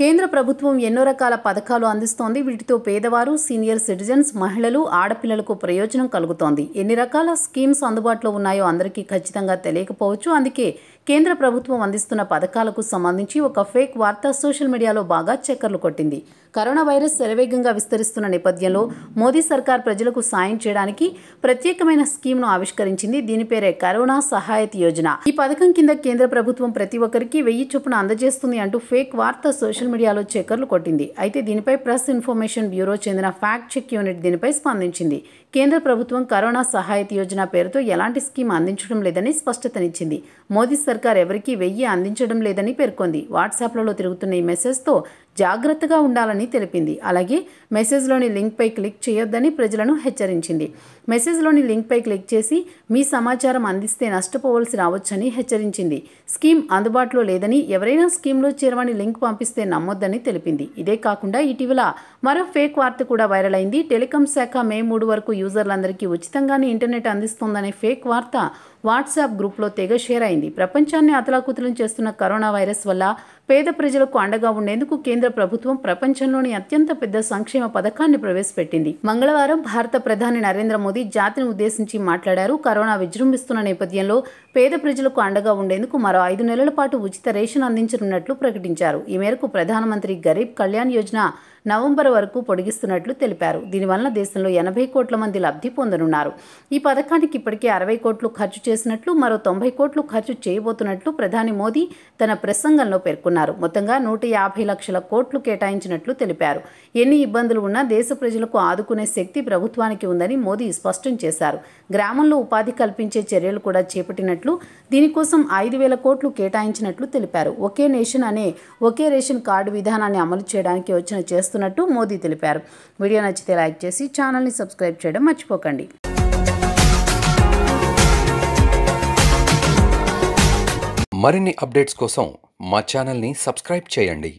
కేంద్ర ప్రభుత్వం ఎన్నో రకాల పథకాలు అందిస్తోంది వీటితో పేదవారు సీనియర్ సిటిజన్స్ మహిళలు ఆడపిల్లలకు ప్రయోజనం కలుగుతోంది ఎన్ని రకాల స్కీమ్స్ అందుబాటులో ఉన్నాయో అందరికీ ఖచ్చితంగా తెలియకపోవచ్చు అందుకే కేంద్ర ప్రభుత్వం అందిస్తున్న పథకాలకు సంబంధించి ఒక ఫేక్ వార్త సోషల్ మీడియాలో బాగా చక్కర్లు కొట్టింది కరోనా వైరస్ శరవేగంగా విస్తరిస్తున్న నేపథ్యంలో మోదీ సర్కార్ ప్రజలకు సాయం చేయడానికి ప్రత్యేకమైన స్కీమ్ను ఆవిష్కరించింది దీని పేరే కరోనా సహాయత యోజన ఈ పథకం కింద కేంద్ర ప్రభుత్వం ప్రతి ఒక్కరికి వెయ్యి చొప్పున అందజేస్తుంది అంటూ ఫేక్ వార్త సోషల్ సోషల్ మీడియాలో చెక్కర్లు కొట్టింది అయితే దీనిపై ప్రెస్ ఇన్ఫర్మేషన్ బ్యూరో చెందిన ఫ్యాక్ట్ చెక్ యూనిట్ దీనిపై స్పందించింది కేంద్ర ప్రభుత్వం కరోనా సహాయత యోజన పేరుతో ఎలాంటి స్కీమ్ అందించడం లేదని స్పష్టతనిచ్చింది మోదీ సర్కార్ ఎవరికీ వెయ్యి అందించడం లేదని పేర్కొంది వాట్సాప్లలో తిరుగుతున్న ఈ మెసేజ్తో జాగ్రత్తగా ఉండాలని తెలిపింది అలాగే మెసేజ్లోని లింక్పై క్లిక్ చేయొద్దని ప్రజలను హెచ్చరించింది మెసేజ్లోని లింక్పై క్లిక్ చేసి మీ సమాచారం అందిస్తే నష్టపోవలసి రావచ్చని హెచ్చరించింది స్కీమ్ అందుబాటులో లేదని ఎవరైనా స్కీమ్లో చేరవని లింక్ పంపిస్తే నమ్మొద్దని తెలిపింది ఇదే కాకుండా ఇటీవల మరో ఫేక్ వార్త కూడా వైరల్ అయింది టెలికాం శాఖ మే మూడు వరకు యూజర్లందరికీ ఉచితంగానే ఇంటర్నెట్ అందిస్తోందనే ఫేక్ వార్త వాట్సాప్ గ్రూప్లో తెగ షేర్ అయింది ప్రపంచాన్ని అతలాకుతలం చేస్తున్న కరోనా వైరస్ వల్ల పేద ప్రజలకు అండగా ఉండేందుకు కేంద్ర ప్రభుత్వం ప్రపంచంలోని అత్యంత పెద్ద సంక్షేమ పథకాన్ని ప్రవేశపెట్టింది మంగళవారం భారత ప్రధాని నరేంద్ర మోదీ జాతిని ఉద్దేశించి మాట్లాడారు కరోనా విజృంభిస్తున్న నేపథ్యంలో పేద ప్రజలకు అండగా ఉండేందుకు మరో ఐదు నెలల పాటు ఉచిత రేషన్ అందించనున్నట్లు ప్రకటించారు ఈ మేరకు ప్రధానమంత్రి గరీబ్ కళ్యాణ్ యోజన నవంబర్ వరకు పొడిగిస్తున్నట్లు తెలిపారు దీనివలన దేశంలో ఎనభై కోట్ల మంది లబ్ధి పొందనున్నారు ఈ పథకానికి ఇప్పటికే అరవై కోట్లు ఖర్చు చేసినట్లు మరో తొంభై కోట్లు ఖర్చు చేయబోతున్నట్లు ప్రధాని మోదీ తన ప్రసంగంలో పేర్కొన్నారు మొత్తంగా నూట యాభై లక్షల కోట్లు కేటాయించినట్లు తెలిపారు ఎన్ని ఇబ్బందులు ఉన్నా దేశ ప్రజలకు ఆదుకునే శక్తి ప్రభుత్వానికి ఉందని మోదీ స్పష్టం చేశారు గ్రామంలో ఉపాధి కల్పించే చర్యలు కూడా చేపట్టినట్లు దీనికోసం ఐదు వేల కోట్లు కేటాయించినట్లు తెలిపారు ఒకే నేషన్ అనే ఒకే రేషన్ కార్డు విధానాన్ని అమలు చేయడానికి వచ్చిన చేస్తున్న చేస్తున్నట్టు మోదీ తెలిపారు వీడియో నచ్చితే లైక్ చేసి ఛానల్ని సబ్స్క్రైబ్ చేయడం మర్చిపోకండి మరిన్ని అప్డేట్స్ కోసం మా ఛానల్ని సబ్స్క్రైబ్ చేయండి